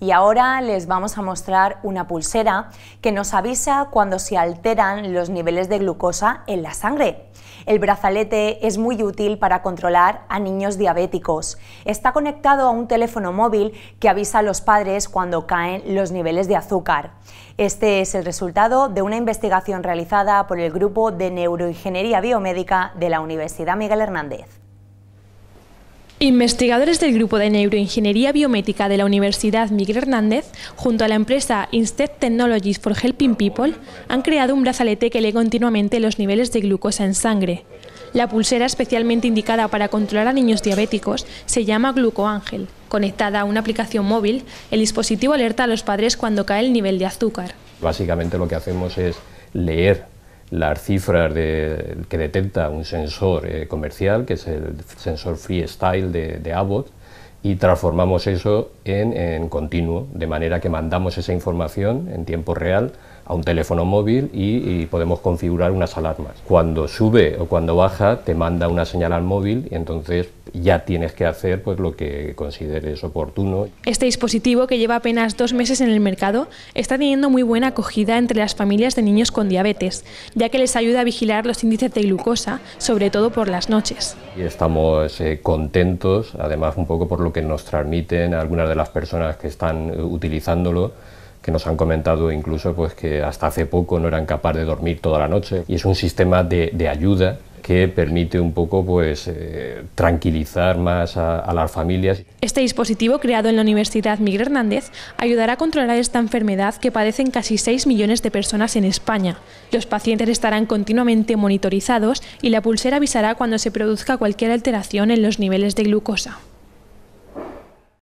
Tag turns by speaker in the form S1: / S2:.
S1: y ahora les vamos a mostrar una pulsera que nos avisa cuando se alteran los niveles de glucosa en la sangre. El brazalete es muy útil para controlar a niños diabéticos. Está conectado a un teléfono móvil que avisa a los padres cuando caen los niveles de azúcar. Este es el resultado de una investigación realizada por el Grupo de Neuroingeniería Biomédica de la Universidad Miguel Hernández.
S2: Investigadores del Grupo de Neuroingeniería Biomédica de la Universidad Miguel Hernández, junto a la empresa Instead Technologies for Helping People, han creado un brazalete que lee continuamente los niveles de glucosa en sangre. La pulsera especialmente indicada para controlar a niños diabéticos se llama Glucoángel. Conectada a una aplicación móvil, el dispositivo alerta a los padres cuando cae el nivel de azúcar.
S3: Básicamente lo que hacemos es leer las cifras de, que detecta un sensor eh, comercial, que es el sensor freestyle de, de Abbott, y transformamos eso en, en continuo, de manera que mandamos esa información en tiempo real a un teléfono móvil y, podemos configurar unas alarmas. Cuando sube o cuando baja te manda una señal al móvil y entonces ya tienes que hacer pues, lo que consideres oportuno.
S2: Este dispositivo, que lleva apenas dos meses en el mercado, está teniendo muy buena acogida entre las familias de niños con diabetes, ya que les ayuda a vigilar los índices de glucosa, sobre todo por las noches.
S3: estamos eh, contentos, además un poco por lo que nos transmiten algunas de las personas que están eh, utilizándolo, que nos han comentado incluso pues, que hasta hace poco no eran capaces de dormir toda la noche. Y es un sistema de, de ayuda que permite un poco pues, eh, tranquilizar más a, a, las familias.
S2: Este dispositivo creado en la Universidad Miguel Hernández ayudará a controlar esta enfermedad que padecen casi 6 millones de personas en España. Los pacientes estarán continuamente monitorizados y la pulsera avisará cuando se produzca cualquier alteración en los niveles de glucosa.